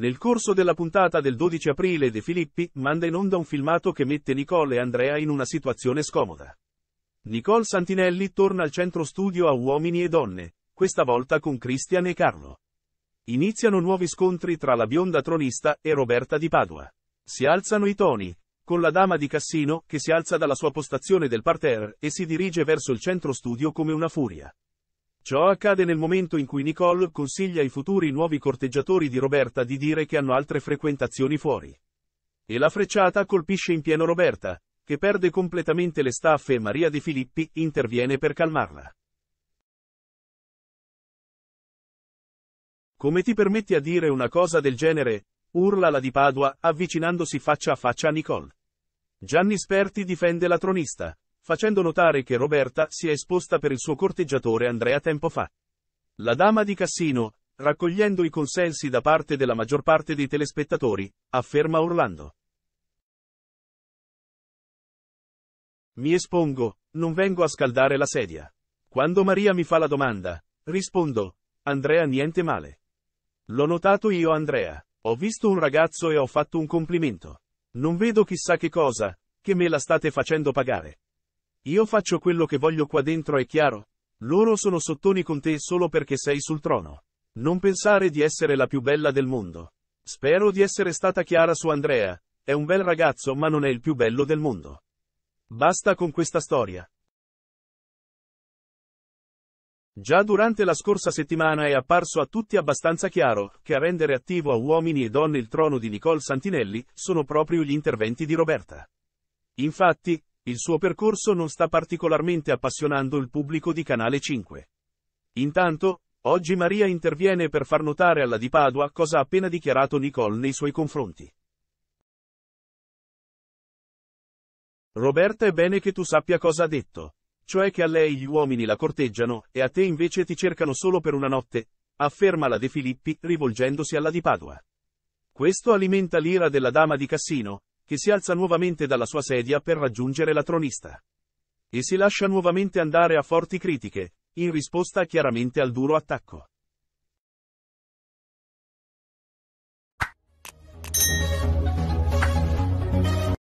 Nel corso della puntata del 12 aprile De Filippi manda in onda un filmato che mette Nicole e Andrea in una situazione scomoda. Nicole Santinelli torna al centro studio a Uomini e Donne, questa volta con Cristian e Carlo. Iniziano nuovi scontri tra la bionda tronista e Roberta di Padua. Si alzano i toni, con la dama di Cassino che si alza dalla sua postazione del parterre e si dirige verso il centro studio come una furia. Ciò accade nel momento in cui Nicole consiglia ai futuri nuovi corteggiatori di Roberta di dire che hanno altre frequentazioni fuori. E la frecciata colpisce in pieno Roberta, che perde completamente le staffe e Maria De Filippi interviene per calmarla. Come ti permetti a dire una cosa del genere? urla la di Padua avvicinandosi faccia a faccia a Nicole. Gianni Sperti difende la tronista, facendo notare che Roberta si è esposta per il suo corteggiatore Andrea tempo fa. La dama di Cassino, raccogliendo i consensi da parte della maggior parte dei telespettatori, afferma Orlando. Mi espongo, non vengo a scaldare la sedia. Quando Maria mi fa la domanda, rispondo, Andrea niente male. L'ho notato io Andrea, ho visto un ragazzo e ho fatto un complimento. Non vedo chissà che cosa, che me la state facendo pagare. Io faccio quello che voglio qua dentro è chiaro? Loro sono sottoni con te solo perché sei sul trono. Non pensare di essere la più bella del mondo. Spero di essere stata chiara su Andrea, è un bel ragazzo ma non è il più bello del mondo. Basta con questa storia. Già durante la scorsa settimana è apparso a tutti abbastanza chiaro che a rendere attivo a uomini e donne il trono di Nicole Santinelli sono proprio gli interventi di Roberta. Infatti, il suo percorso non sta particolarmente appassionando il pubblico di Canale 5. Intanto, oggi Maria interviene per far notare alla di Padua cosa ha appena dichiarato Nicole nei suoi confronti. Roberta è bene che tu sappia cosa ha detto, cioè che a lei gli uomini la corteggiano e a te invece ti cercano solo per una notte, afferma la De Filippi rivolgendosi alla di Padua. Questo alimenta l'ira della dama di Cassino, che si alza nuovamente dalla sua sedia per raggiungere la tronista. E si lascia nuovamente andare a forti critiche, in risposta chiaramente al duro attacco.